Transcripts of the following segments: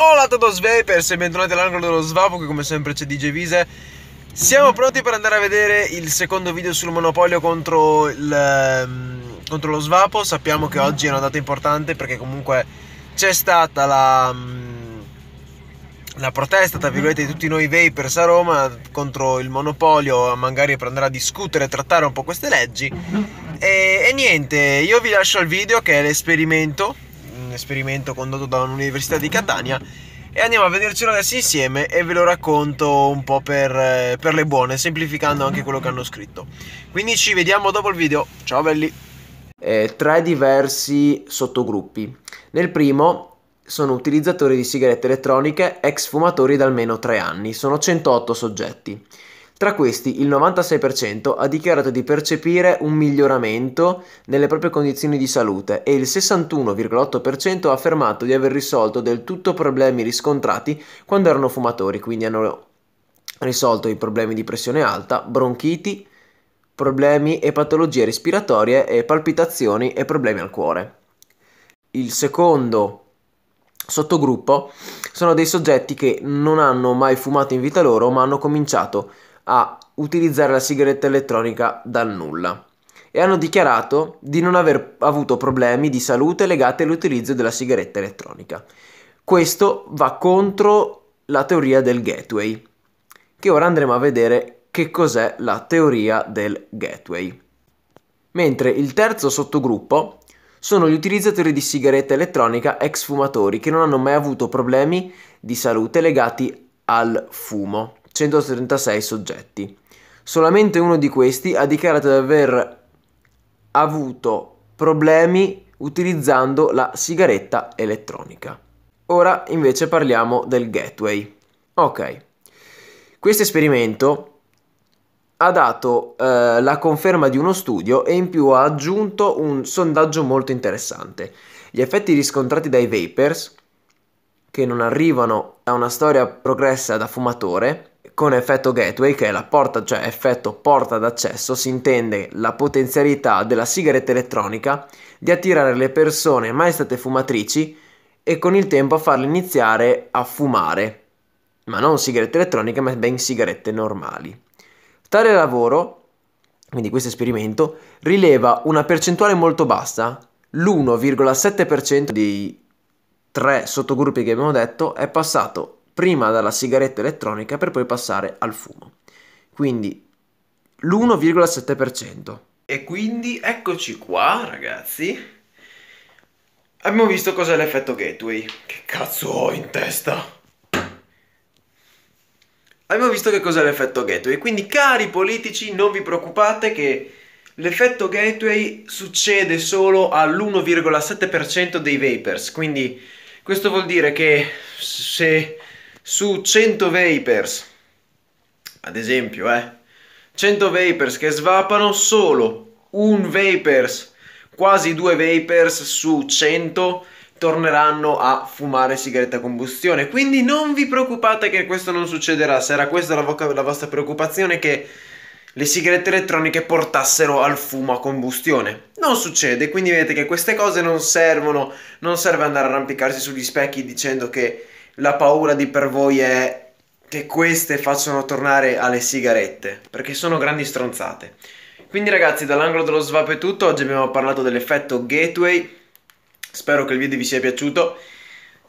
Hola a todos vapers e bentornati all'angolo dello svapo che come sempre c'è DJ Vise Siamo pronti per andare a vedere il secondo video sul monopolio contro, il, ehm, contro lo svapo Sappiamo che oggi è una data importante perché comunque c'è stata la, mm, la protesta tra virgolette di tutti noi vapers a Roma contro il monopolio Magari per andare a discutere e trattare un po' queste leggi e, e niente, io vi lascio al video che è l'esperimento esperimento condotto da un'università di Catania e andiamo a vedercelo adesso insieme e ve lo racconto un po' per, eh, per le buone, semplificando anche quello che hanno scritto. Quindi ci vediamo dopo il video, ciao belli! Eh, tre diversi sottogruppi. Nel primo sono utilizzatori di sigarette elettroniche ex fumatori da almeno 3 anni, sono 108 soggetti. Tra questi il 96% ha dichiarato di percepire un miglioramento nelle proprie condizioni di salute e il 61,8% ha affermato di aver risolto del tutto problemi riscontrati quando erano fumatori, quindi hanno risolto i problemi di pressione alta, bronchiti, problemi e patologie respiratorie e palpitazioni e problemi al cuore. Il secondo sottogruppo sono dei soggetti che non hanno mai fumato in vita loro ma hanno cominciato a utilizzare la sigaretta elettronica dal nulla e hanno dichiarato di non aver avuto problemi di salute legati all'utilizzo della sigaretta elettronica. Questo va contro la teoria del gateway, che ora andremo a vedere che cos'è la teoria del gateway. Mentre il terzo sottogruppo sono gli utilizzatori di sigaretta elettronica ex fumatori che non hanno mai avuto problemi di salute legati al fumo. 136 soggetti. Solamente uno di questi ha dichiarato di aver avuto problemi utilizzando la sigaretta elettronica. Ora invece parliamo del gateway. Ok, questo esperimento ha dato eh, la conferma di uno studio e in più ha aggiunto un sondaggio molto interessante. Gli effetti riscontrati dai vapers, che non arrivano da una storia progressa da fumatore, con effetto gateway, che è la porta, cioè effetto porta d'accesso, si intende la potenzialità della sigaretta elettronica di attirare le persone mai state fumatrici e con il tempo farle iniziare a fumare, ma non sigarette elettroniche, ma ben sigarette normali. Tale lavoro, quindi questo esperimento, rileva una percentuale molto bassa, l'1,7% dei tre sottogruppi che abbiamo detto è passato prima dalla sigaretta elettronica per poi passare al fumo. Quindi l'1,7%. E quindi eccoci qua, ragazzi. Abbiamo visto cos'è l'effetto gateway. Che cazzo ho in testa? Abbiamo visto che cos'è l'effetto gateway, quindi cari politici non vi preoccupate che l'effetto gateway succede solo all'1,7% dei vapers, quindi questo vuol dire che se su 100 vapers, ad esempio, eh, 100 vapers che svapano, solo un vapers, quasi due vapers su 100 torneranno a fumare sigarette a combustione. Quindi non vi preoccupate che questo non succederà. se era questa la, vo- la vostra preoccupazione che le sigarette elettroniche portassero al fumo a combustione. Non succede, quindi vedete che queste cose non servono, non serve andare a arrampicarsi sugli specchi dicendo che la paura di per voi è che queste facciano tornare alle sigarette, perché sono grandi stronzate. Quindi ragazzi, dall'angolo dello swap è tutto, oggi abbiamo parlato dell'effetto gateway, spero che il video vi sia piaciuto,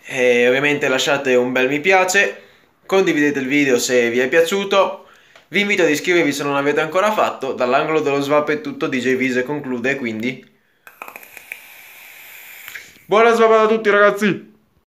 e ovviamente lasciate un bel mi piace, condividete il video se vi è piaciuto, vi invito ad iscrivervi se non l'avete ancora fatto, dall'angolo dello swap è tutto, DJ Vise conclude, quindi... Buona swap a tutti ragazzi!